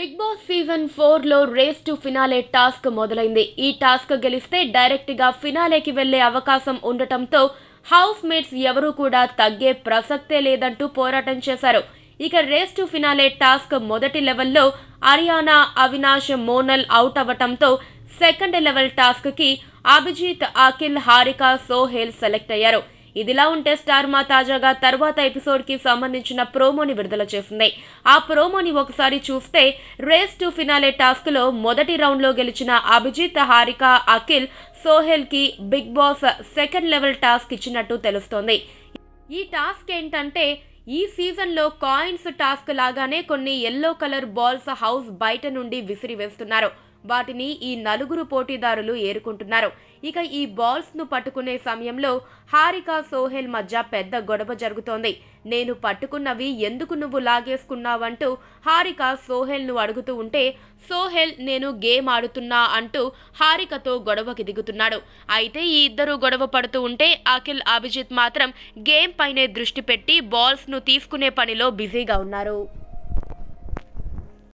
big Boss season four లో race to finale task మొదలైంది ఈ టాస్క్ గెలిస్తే డైరెక్ట్ గా ఫినాలేకి వెళ్లే అవకాశం ఉండటంతో హౌస్ మేట్స్ ఎవరూ కూడా తగ్గే ప్రసక్తే లేదంటూ పోరాటం చేశారు ఇక రేస్ టు ఫినాలే టాస్క్ మొదటి లెవెల్లో అరియానా అవినాష్ మోనల్ అవుట్ అవ్వటంతో సెకండ్ లెవెల్ టాస్క్ కి అభిజిత్ అఖిల్ హారిక సోహెల్ సెలెక్ట్ అయ్యారు ఇదిలా ఉంటే స్టార్ మా తాజాగా తర్వాత ఎపిసోడ్ కి సంబంధించిన ప్రోమోని విడుదల చేసింది ఆ ప్రోమోని ఒకసారి చూస్తే రేస్ టు ఫినాలే టాస్క్ లో మొదటి రౌండ్ లో గెలిచిన అభిజిత్ హారిక అఖిల్ సోహెల్ కి Bigg Boss second level task ఇచ్చినట్టు తెలుస్తోంది ఈ టాస్క్ ఏంటంటే ఈ సీజన్లో కాయిన్స్ టాస్క్ లాగానే కొన్ని ఎల్లో కలర్ బాల్స్ హౌస్ బయట నుండి విసిరివేస్తున్నారు వాటిని ఈ నలుగురు పోటీదారులు ఏరుకుంటున్నారు ఇక ఈ బాల్స్ను పట్టుకునే సమయంలో హారిక సోహెల్ మధ్య పెద్ద గొడవ జరుగుతోంది నేను పట్టుకున్నవి ఎందుకు నువ్వు లాగేసుకున్నావంటూ హారిక సోహెల్ను అడుగుతూ ఉంటే సోహెల్ నేను గేమ్ ఆడుతున్నా అంటూ హారికతో గొడవకి దిగుతున్నాడు అయితే ఈ ఇద్దరు గొడవ పడుతూ ఉంటే అఖిల్ అభిజిత్ మాత్రం గేమ్ పైనే దృష్టి పెట్టి బాల్స్ను తీసుకునే పనిలో బిజీగా ఉన్నారు